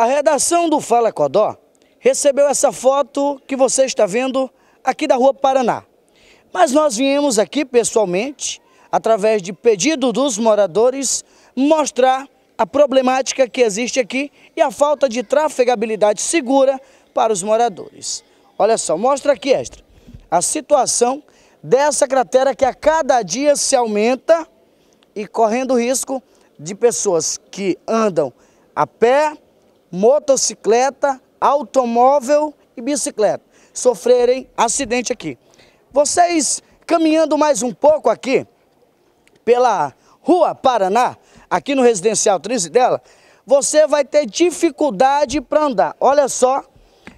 A redação do Fala Codó recebeu essa foto que você está vendo aqui da Rua Paraná. Mas nós viemos aqui pessoalmente, através de pedido dos moradores, mostrar a problemática que existe aqui e a falta de trafegabilidade segura para os moradores. Olha só, mostra aqui, Extra, a situação dessa cratera que a cada dia se aumenta e correndo risco de pessoas que andam a pé, motocicleta, automóvel e bicicleta sofrerem acidente aqui. Vocês caminhando mais um pouco aqui pela Rua Paraná, aqui no Residencial Trizidela, você vai ter dificuldade para andar. Olha só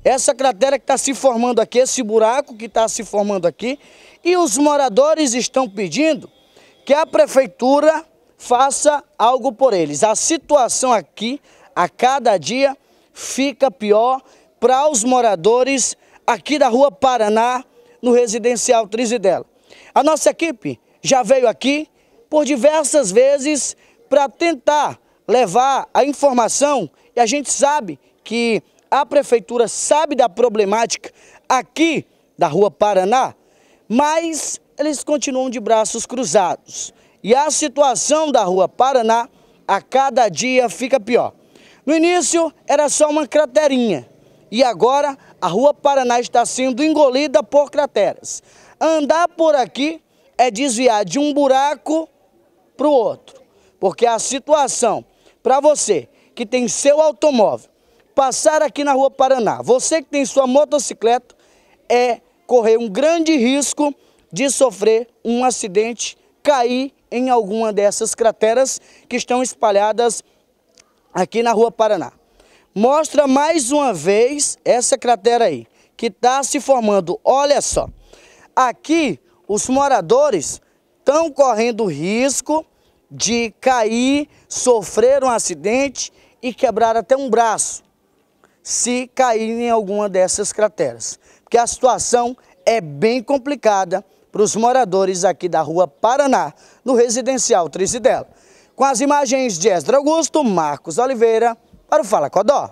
essa cratera que está se formando aqui, esse buraco que está se formando aqui. E os moradores estão pedindo que a prefeitura faça algo por eles. A situação aqui a cada dia fica pior para os moradores aqui da Rua Paraná, no residencial Trizidela. A nossa equipe já veio aqui por diversas vezes para tentar levar a informação e a gente sabe que a prefeitura sabe da problemática aqui da Rua Paraná, mas eles continuam de braços cruzados. E a situação da Rua Paraná a cada dia fica pior. No início era só uma craterinha e agora a Rua Paraná está sendo engolida por crateras. Andar por aqui é desviar de um buraco para o outro, porque a situação para você que tem seu automóvel passar aqui na Rua Paraná, você que tem sua motocicleta, é correr um grande risco de sofrer um acidente, cair em alguma dessas crateras que estão espalhadas aqui na Rua Paraná. Mostra mais uma vez essa cratera aí, que está se formando. Olha só, aqui os moradores estão correndo risco de cair, sofrer um acidente e quebrar até um braço se cair em alguma dessas crateras. Porque a situação é bem complicada para os moradores aqui da rua Paraná, no residencial Trizidela. Com as imagens de Esdra Augusto, Marcos Oliveira, para o Fala Codó.